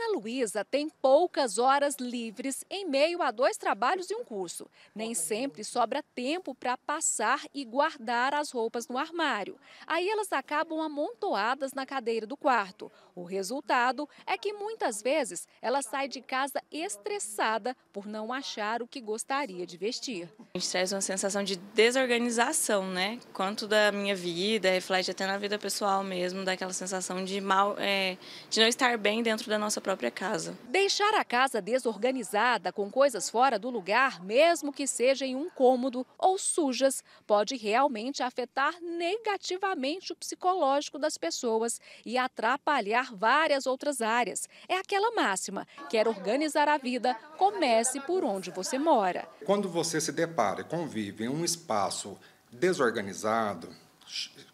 Ana Luísa tem poucas horas livres em meio a dois trabalhos e um curso. Nem sempre sobra tempo para passar e guardar as roupas no armário. Aí elas acabam amontoadas na cadeira do quarto. O resultado é que muitas vezes ela sai de casa estressada por não achar o que gostaria de vestir. A gente traz uma sensação de desorganização, né? Quanto da minha vida, reflete até na vida pessoal mesmo, daquela sensação de mal, é, de não estar bem dentro da nossa própria casa. Deixar a casa desorganizada, com coisas fora do lugar, mesmo que seja em um cômodo ou sujas, pode realmente afetar negativamente o psicológico das pessoas e atrapalhar várias outras áreas. É aquela máxima: quer organizar a vida, comece por onde você mora. Quando você se depara e convive em um espaço desorganizado,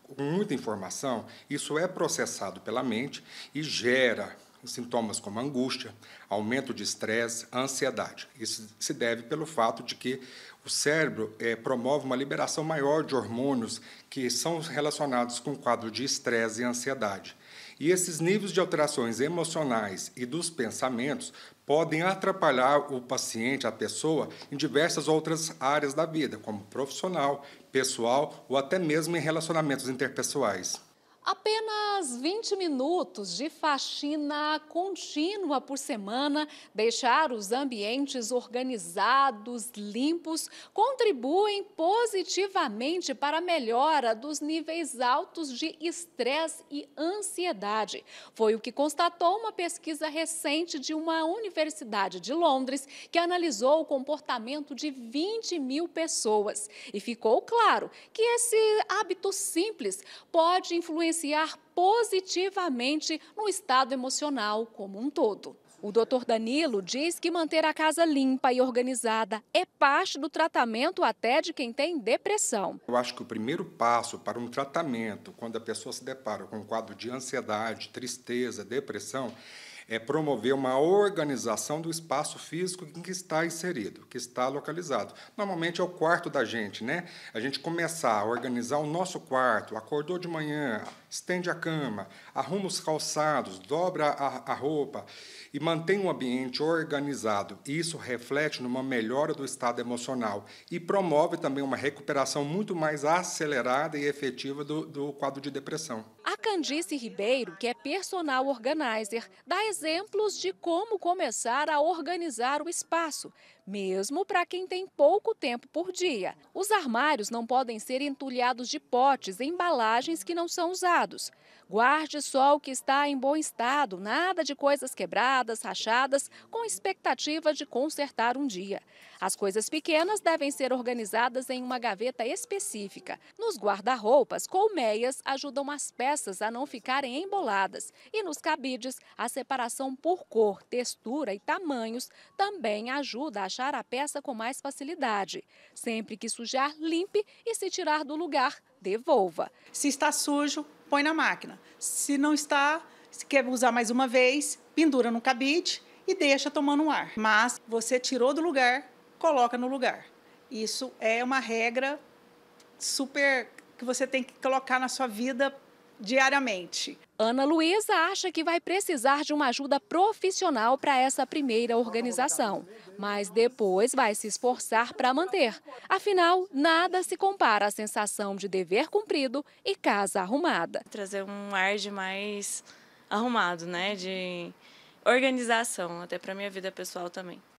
com muita informação, isso é processado pela mente e gera sintomas como angústia, aumento de estresse, ansiedade. Isso se deve pelo fato de que o cérebro é, promove uma liberação maior de hormônios que são relacionados com o quadro de estresse e ansiedade. E esses níveis de alterações emocionais e dos pensamentos podem atrapalhar o paciente, a pessoa, em diversas outras áreas da vida, como profissional, pessoal ou até mesmo em relacionamentos interpessoais. Apenas 20 minutos de faxina contínua por semana, deixar os ambientes organizados, limpos, contribuem positivamente para a melhora dos níveis altos de estresse e ansiedade. Foi o que constatou uma pesquisa recente de uma universidade de Londres que analisou o comportamento de 20 mil pessoas. E ficou claro que esse hábito simples pode influenciar influenciar positivamente no estado emocional como um todo. O doutor Danilo diz que manter a casa limpa e organizada é parte do tratamento até de quem tem depressão. Eu acho que o primeiro passo para um tratamento, quando a pessoa se depara com um quadro de ansiedade, tristeza, depressão, é promover uma organização do espaço físico em que está inserido, que está localizado. Normalmente é o quarto da gente, né? A gente começar a organizar o nosso quarto, acordou de manhã, estende a cama, arruma os calçados, dobra a, a roupa e mantém o ambiente organizado. Isso reflete numa melhora do estado emocional e promove também uma recuperação muito mais acelerada e efetiva do, do quadro de depressão. Candice Ribeiro, que é personal organizer, dá exemplos de como começar a organizar o espaço, mesmo para quem tem pouco tempo por dia. Os armários não podem ser entulhados de potes, embalagens que não são usados. Guarde só o que está em bom estado, nada de coisas quebradas, rachadas, com expectativa de consertar um dia. As coisas pequenas devem ser organizadas em uma gaveta específica. Nos guarda-roupas, colmeias ajudam as peças crianças a não ficarem emboladas. E nos cabides, a separação por cor, textura e tamanhos também ajuda a achar a peça com mais facilidade. Sempre que sujar, limpe e se tirar do lugar, devolva. Se está sujo, põe na máquina. Se não está, se quer usar mais uma vez, pendura no cabide e deixa tomando ar. Mas você tirou do lugar, coloca no lugar. Isso é uma regra super que você tem que colocar na sua vida diariamente. Ana Luísa acha que vai precisar de uma ajuda profissional para essa primeira organização, mas depois vai se esforçar para manter. Afinal, nada se compara à sensação de dever cumprido e casa arrumada. Trazer um ar de mais arrumado, né? De organização, até para minha vida pessoal também.